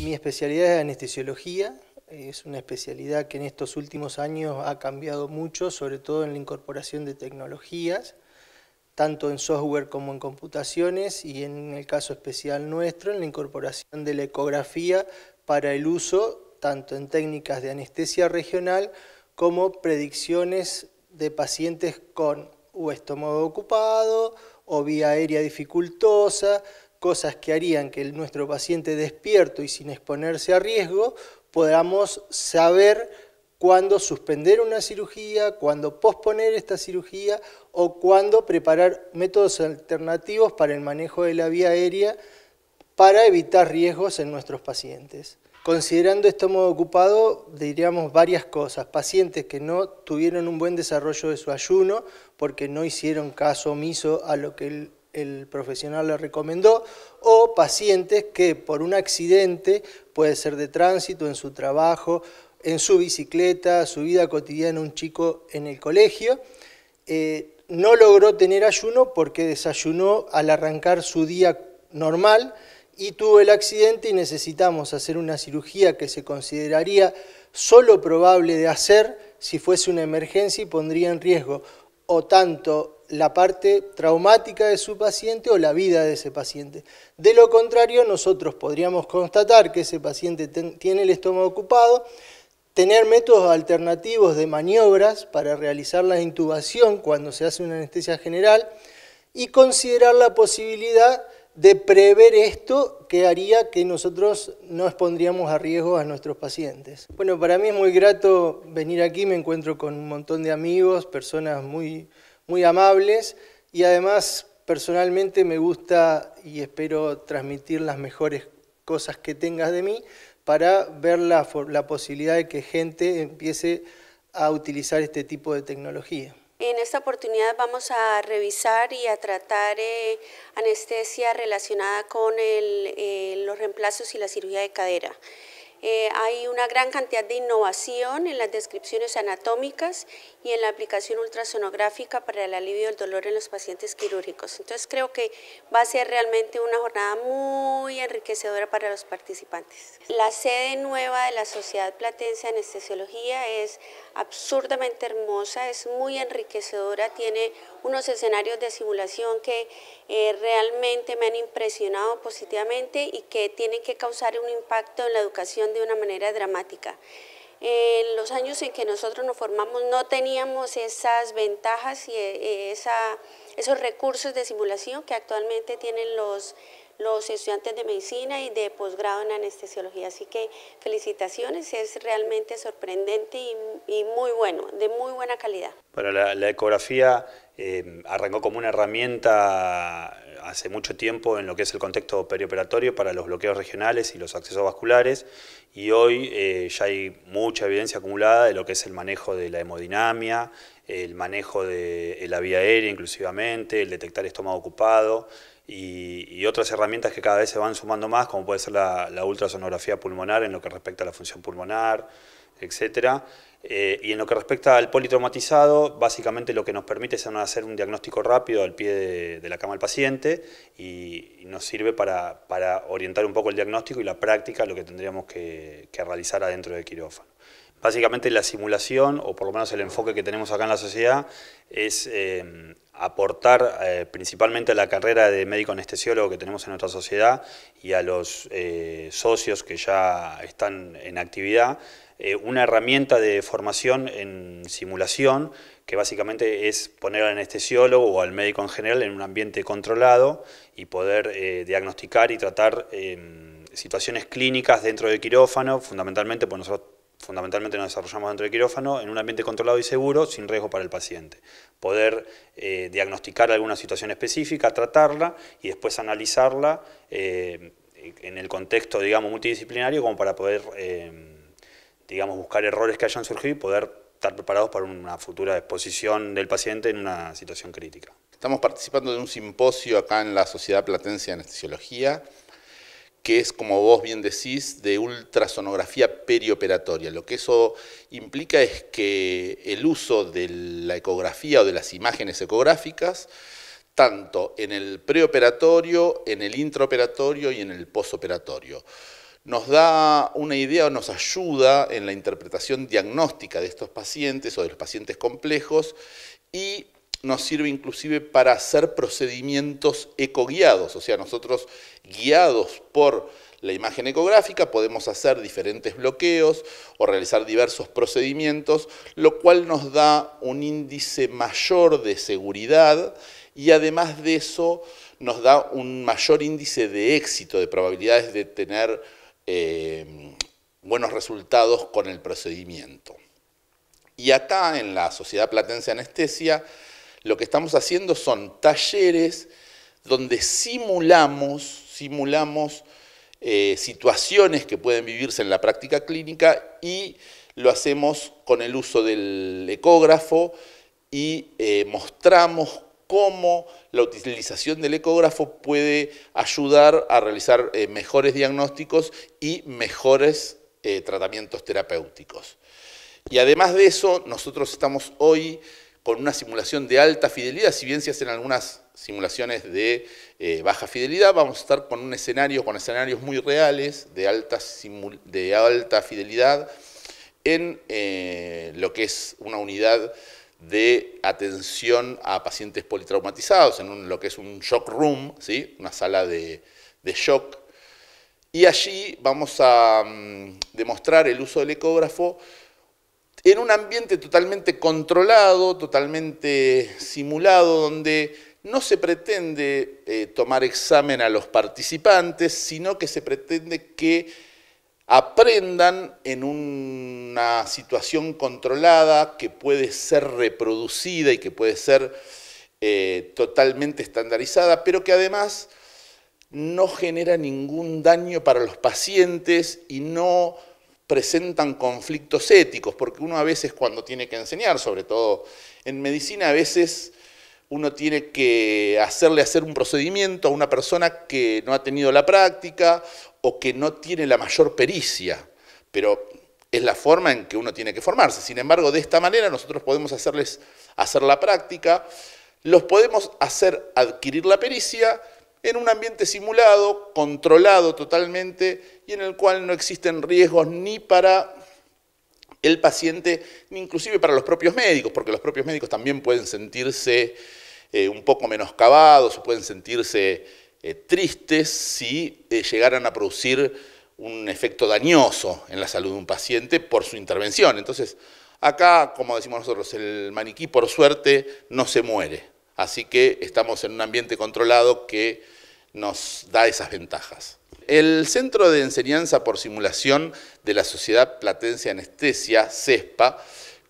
Mi especialidad es anestesiología, es una especialidad que en estos últimos años ha cambiado mucho, sobre todo en la incorporación de tecnologías, tanto en software como en computaciones y en el caso especial nuestro, en la incorporación de la ecografía para el uso tanto en técnicas de anestesia regional como predicciones de pacientes con o estómago ocupado o vía aérea dificultosa, cosas que harían que nuestro paciente despierto y sin exponerse a riesgo, podamos saber cuándo suspender una cirugía, cuándo posponer esta cirugía o cuándo preparar métodos alternativos para el manejo de la vía aérea para evitar riesgos en nuestros pacientes. Considerando modo ocupado, diríamos varias cosas. Pacientes que no tuvieron un buen desarrollo de su ayuno porque no hicieron caso omiso a lo que el el profesional le recomendó, o pacientes que por un accidente, puede ser de tránsito, en su trabajo, en su bicicleta, su vida cotidiana, un chico en el colegio, eh, no logró tener ayuno porque desayunó al arrancar su día normal y tuvo el accidente y necesitamos hacer una cirugía que se consideraría solo probable de hacer si fuese una emergencia y pondría en riesgo o tanto la parte traumática de su paciente o la vida de ese paciente. De lo contrario, nosotros podríamos constatar que ese paciente tiene el estómago ocupado, tener métodos alternativos de maniobras para realizar la intubación cuando se hace una anestesia general y considerar la posibilidad de prever esto que haría que nosotros no expondríamos a riesgo a nuestros pacientes. Bueno, para mí es muy grato venir aquí, me encuentro con un montón de amigos, personas muy muy amables y además personalmente me gusta y espero transmitir las mejores cosas que tengas de mí para ver la, la posibilidad de que gente empiece a utilizar este tipo de tecnología. En esta oportunidad vamos a revisar y a tratar eh, anestesia relacionada con el, eh, los reemplazos y la cirugía de cadera. Eh, hay una gran cantidad de innovación en las descripciones anatómicas y en la aplicación ultrasonográfica para el alivio del dolor en los pacientes quirúrgicos. Entonces creo que va a ser realmente una jornada muy enriquecedora para los participantes. La sede nueva de la Sociedad Platense de Anestesiología es absurdamente hermosa, es muy enriquecedora, tiene unos escenarios de simulación que eh, realmente me han impresionado positivamente y que tienen que causar un impacto en la educación de una manera dramática. En los años en que nosotros nos formamos no teníamos esas ventajas y eh, esa, esos recursos de simulación que actualmente tienen los los estudiantes de medicina y de posgrado en anestesiología. Así que felicitaciones, es realmente sorprendente y, muy bueno, de muy buena calidad. Bueno, la, ecografía eh, arrancó como una herramienta hace mucho tiempo en lo que es el contexto perioperatorio para los bloqueos regionales y los accesos vasculares y hoy eh, ya hay mucha evidencia acumulada de lo que es el manejo de la hemodinamia, el manejo de la vía aérea inclusivamente, el detectar estómago ocupado, y, otras herramientas que cada vez se van sumando más, como puede ser la, ultrasonografía pulmonar en lo que respecta a la función pulmonar, etc. Eh, y en lo que respecta al politraumatizado, básicamente lo que nos permite es hacer un diagnóstico rápido al pie de, la cama del paciente y, nos sirve para, orientar un poco el diagnóstico y la práctica, lo que tendríamos que realizar adentro del quirófano. Básicamente la simulación, o por lo menos el enfoque que tenemos acá en la sociedad, es eh, aportar eh, principalmente a la carrera de médico anestesiólogo que tenemos en nuestra sociedad y a los eh, socios que ya están en actividad, una herramienta de formación en simulación, que básicamente es poner al anestesiólogo o al médico en general en un ambiente controlado y poder diagnosticar y tratar situaciones clínicas dentro del quirófano, fundamentalmente, pues nosotros fundamentalmente nos desarrollamos dentro del quirófano, en un ambiente controlado y seguro, sin riesgo para el paciente. Poder eh, diagnosticar alguna situación específica, tratarla y después analizarla eh, en el contexto, digamos, multidisciplinario, como para poder, eh, digamos, buscar errores que hayan surgido y poder estar preparados para una futura exposición del paciente en una situación crítica. Estamos participando de un simposio acá en la Sociedad Platense de Anestesiología, que es, como vos bien decís, de ultrasonografía perioperatoria. Lo que eso implica es que el uso de la ecografía o de las imágenes ecográficas, tanto en el preoperatorio, en el intraoperatorio y en el posoperatorio, nos da una idea o nos ayuda en la interpretación diagnóstica de estos pacientes o de los pacientes complejos y nos sirve inclusive para hacer procedimientos ecoguiados, o sea, nosotros guiados por la imagen ecográfica podemos hacer diferentes bloqueos o realizar diversos procedimientos, lo cual nos da un índice mayor de seguridad y además de eso nos da un mayor índice de éxito, de probabilidades de tener eh, buenos resultados con el procedimiento. Y acá en la Sociedad Platense Anestesia, lo que estamos haciendo son talleres donde simulamos, simulamos eh, situaciones que pueden vivirse en la práctica clínica y lo hacemos con el uso del ecógrafo y eh, mostramos cómo la utilización del ecógrafo puede ayudar a realizar eh, mejores diagnósticos y mejores tratamientos terapéuticos. Y además de eso, nosotros estamos hoy con una simulación de alta fidelidad, si bien se hacen algunas simulaciones de eh, baja fidelidad, vamos a estar con un escenario, con escenarios muy reales de alta, fidelidad en eh, lo que es una unidad de atención a pacientes politraumatizados, en lo que es un shock room, ¿sí? una sala de, shock. Y allí vamos a mm, demostrar el uso del ecógrafo en un ambiente totalmente controlado, totalmente simulado, donde no se pretende eh, tomar examen a los participantes, sino que se pretende que aprendan en una situación controlada que puede ser reproducida y que puede ser eh, totalmente estandarizada, pero que además no genera ningún daño para los pacientes y no presentan conflictos éticos, porque uno a veces cuando tiene que enseñar, sobre todo en medicina, a veces uno tiene que hacerle hacer un procedimiento a una persona que no ha tenido la práctica o que no tiene la mayor pericia, pero es la forma en que uno tiene que formarse. Sin embargo, de esta manera nosotros podemos hacerles hacer la práctica, los podemos hacer adquirir la pericia en un ambiente simulado, controlado totalmente y en el cual no existen riesgos ni para el paciente, ni inclusive para los propios médicos, porque los propios médicos también pueden sentirse eh, un poco menoscabados o pueden sentirse eh, tristes si eh, llegaran a producir un efecto dañoso en la salud de un paciente por su intervención. Entonces, acá, como decimos nosotros, el maniquí por suerte no se muere. Así que estamos en un ambiente controlado que nos da esas ventajas. El Centro de Enseñanza por Simulación de la Sociedad Platense Anestesia, CESPA,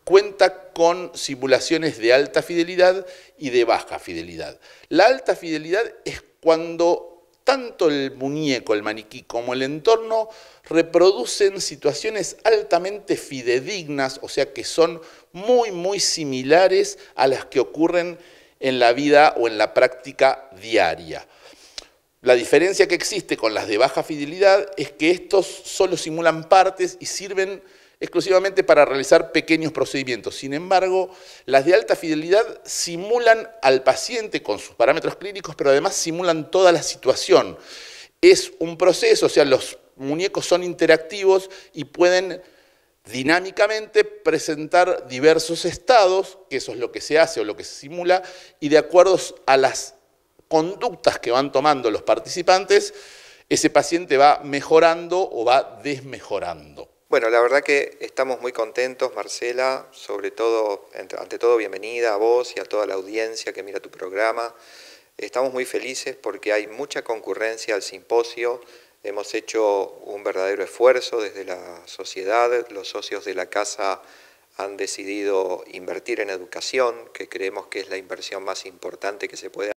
cuenta con simulaciones de alta fidelidad y de baja fidelidad. La alta fidelidad es cuando tanto el muñeco, el maniquí, como el entorno reproducen situaciones altamente fidedignas, o sea que son muy, muy similares a las que ocurren en la vida o en la práctica diaria. La diferencia que existe con las de baja fidelidad es que estos solo simulan partes y sirven exclusivamente para realizar pequeños procedimientos. Sin embargo, las de alta fidelidad simulan al paciente con sus parámetros clínicos, pero además simulan toda la situación. Es un proceso, o sea, los muñecos son interactivos y pueden dinámicamente presentar diversos estados, que eso es lo que se hace o lo que se simula, y de acuerdo a las conductas que van tomando los participantes, ese paciente va mejorando o va desmejorando. Bueno, la verdad que estamos muy contentos, Marcela, sobre todo, ante todo, bienvenida a vos y a toda la audiencia que mira tu programa. Estamos muy felices porque hay mucha concurrencia al simposio. Hemos hecho un verdadero esfuerzo desde la sociedad. Los socios de la casa han decidido invertir en educación, que creemos que es la inversión más importante que se puede hacer.